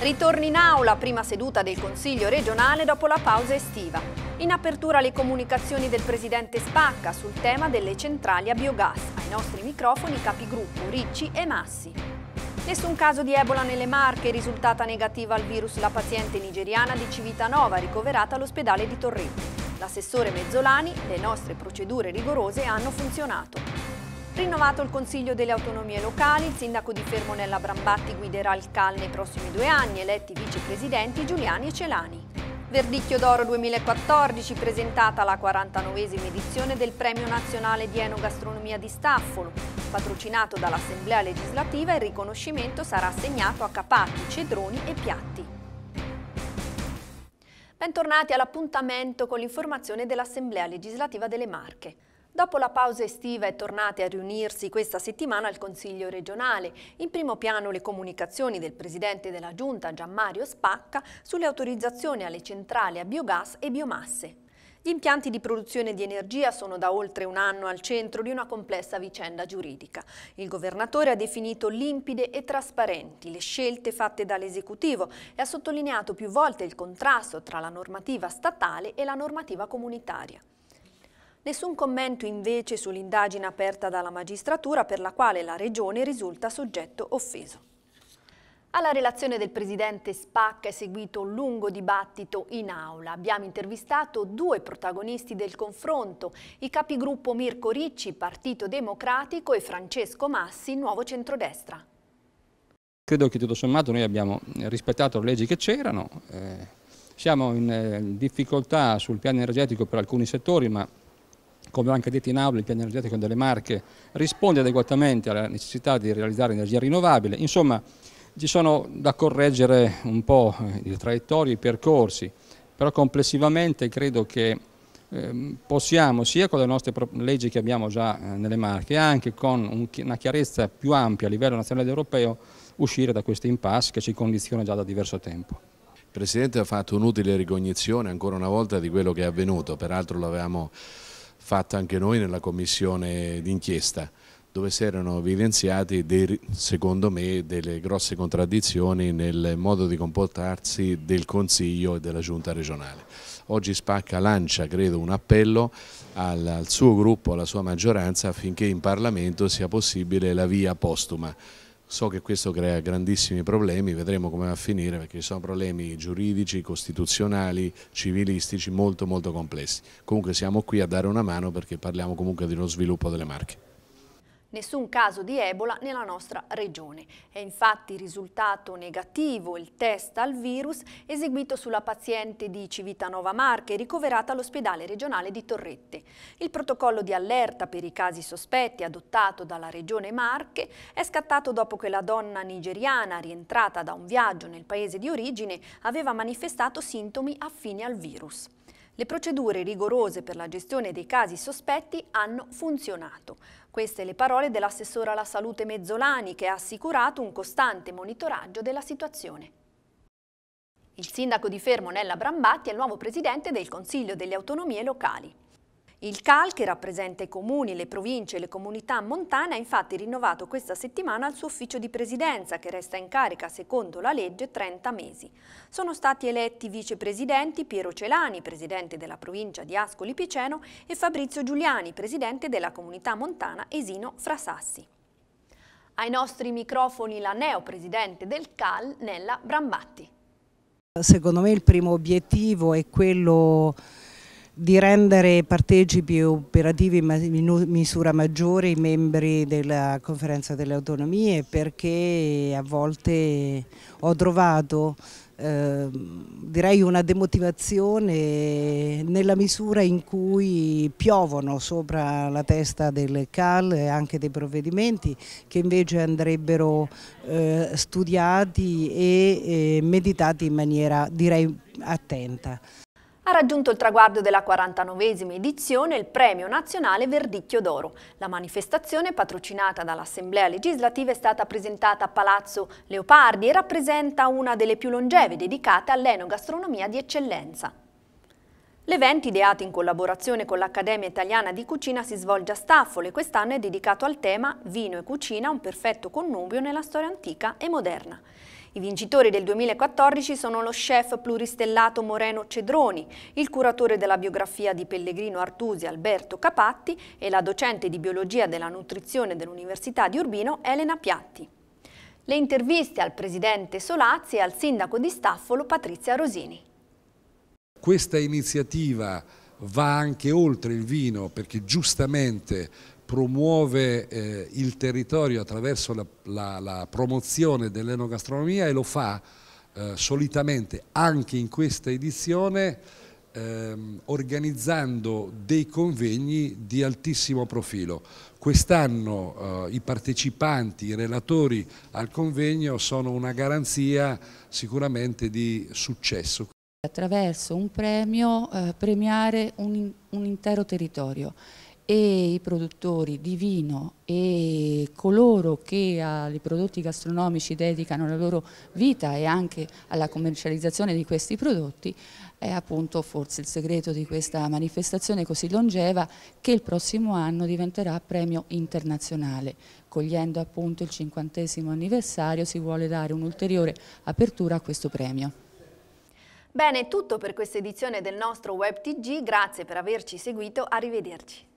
Ritorni in aula, prima seduta del Consiglio regionale dopo la pausa estiva. In apertura le comunicazioni del Presidente Spacca sul tema delle centrali a biogas. Ai nostri microfoni capigruppo Ricci e Massi. Nessun caso di Ebola nelle Marche, risultata negativa al virus la paziente nigeriana di Civitanova ricoverata all'ospedale di Torreto. L'assessore Mezzolani, le nostre procedure rigorose hanno funzionato. Rinnovato il Consiglio delle Autonomie Locali, il sindaco di Fermonella Brambatti guiderà il CAL nei prossimi due anni, eletti vicepresidenti Giuliani e Celani. Verdicchio d'Oro 2014, presentata la 49esima edizione del Premio Nazionale di Enogastronomia di Staffolo. Patrocinato dall'Assemblea Legislativa, il riconoscimento sarà assegnato a Capacchi, Cedroni e Piatti. Bentornati all'appuntamento con l'informazione dell'Assemblea Legislativa delle Marche. Dopo la pausa estiva è tornata a riunirsi questa settimana il Consiglio regionale. In primo piano le comunicazioni del Presidente della Giunta Gianmario Spacca sulle autorizzazioni alle centrali a biogas e biomasse. Gli impianti di produzione di energia sono da oltre un anno al centro di una complessa vicenda giuridica. Il governatore ha definito limpide e trasparenti le scelte fatte dall'esecutivo e ha sottolineato più volte il contrasto tra la normativa statale e la normativa comunitaria. Nessun commento invece sull'indagine aperta dalla magistratura per la quale la Regione risulta soggetto offeso. Alla relazione del presidente Spacca è seguito un lungo dibattito in aula. Abbiamo intervistato due protagonisti del confronto, i capigruppo Mirko Ricci, Partito Democratico e Francesco Massi, Nuovo Centrodestra. Credo che tutto sommato noi abbiamo rispettato le leggi che c'erano, eh, siamo in eh, difficoltà sul piano energetico per alcuni settori ma come ho anche detto in aula, il piano energetico delle Marche risponde adeguatamente alla necessità di realizzare energia rinnovabile. Insomma, ci sono da correggere un po' le eh, traiettorie, i percorsi, però complessivamente credo che ehm, possiamo sia con le nostre leggi che abbiamo già eh, nelle Marche, anche con una chiarezza più ampia a livello nazionale ed europeo, uscire da questo impasse che ci condiziona già da diverso tempo. Il Presidente ha fatto un'utile ricognizione ancora una volta di quello che è avvenuto, peraltro l'avevamo fatta anche noi nella commissione d'inchiesta dove si erano evidenziati dei, secondo me delle grosse contraddizioni nel modo di comportarsi del Consiglio e della Giunta regionale. Oggi Spacca lancia, credo, un appello al, al suo gruppo, alla sua maggioranza affinché in Parlamento sia possibile la via postuma. So che questo crea grandissimi problemi, vedremo come va a finire perché ci sono problemi giuridici, costituzionali, civilistici molto molto complessi. Comunque siamo qui a dare una mano perché parliamo comunque di uno sviluppo delle marche. Nessun caso di Ebola nella nostra regione. È infatti risultato negativo il test al virus eseguito sulla paziente di Civitanova Marche ricoverata all'ospedale regionale di Torrette. Il protocollo di allerta per i casi sospetti adottato dalla regione Marche è scattato dopo che la donna nigeriana rientrata da un viaggio nel paese di origine aveva manifestato sintomi affini al virus. Le procedure rigorose per la gestione dei casi sospetti hanno funzionato. Queste le parole dell'assessore alla salute Mezzolani che ha assicurato un costante monitoraggio della situazione. Il sindaco di Fermo Nella Brambatti è il nuovo presidente del Consiglio delle Autonomie Locali. Il CAL, che rappresenta i comuni, le province e le comunità montane, ha infatti rinnovato questa settimana il suo ufficio di presidenza, che resta in carica, secondo la legge, 30 mesi. Sono stati eletti vicepresidenti Piero Celani, presidente della provincia di Ascoli Piceno, e Fabrizio Giuliani, presidente della comunità montana Esino Frasassi. Ai nostri microfoni la neo-presidente del CAL, Nella Brambatti. Secondo me il primo obiettivo è quello di rendere partecipi operativi in misura maggiore i membri della conferenza delle autonomie perché a volte ho trovato ehm, direi una demotivazione nella misura in cui piovono sopra la testa del CAL e anche dei provvedimenti che invece andrebbero eh, studiati e eh, meditati in maniera direi attenta. Ha raggiunto il traguardo della 49esima edizione il Premio Nazionale Verdicchio d'Oro. La manifestazione, patrocinata dall'Assemblea legislativa, è stata presentata a Palazzo Leopardi e rappresenta una delle più longeve dedicate all'enogastronomia di eccellenza. L'evento, ideato in collaborazione con l'Accademia Italiana di Cucina, si svolge a Staffole e quest'anno è dedicato al tema Vino e cucina, un perfetto connubio nella storia antica e moderna. I vincitori del 2014 sono lo chef pluristellato Moreno Cedroni, il curatore della biografia di Pellegrino Artusi Alberto Capatti e la docente di biologia della nutrizione dell'Università di Urbino Elena Piatti. Le interviste al presidente Solazzi e al sindaco di Staffolo Patrizia Rosini. Questa iniziativa va anche oltre il vino perché giustamente promuove eh, il territorio attraverso la, la, la promozione dell'enogastronomia e lo fa eh, solitamente anche in questa edizione ehm, organizzando dei convegni di altissimo profilo. Quest'anno eh, i partecipanti, i relatori al convegno sono una garanzia sicuramente di successo. Attraverso un premio eh, premiare un, un intero territorio e i produttori di vino e coloro che ai prodotti gastronomici dedicano la loro vita e anche alla commercializzazione di questi prodotti è appunto forse il segreto di questa manifestazione così longeva che il prossimo anno diventerà premio internazionale. Cogliendo appunto il cinquantesimo anniversario si vuole dare un'ulteriore apertura a questo premio. Bene, è tutto per questa edizione del nostro Web TG, grazie per averci seguito, arrivederci.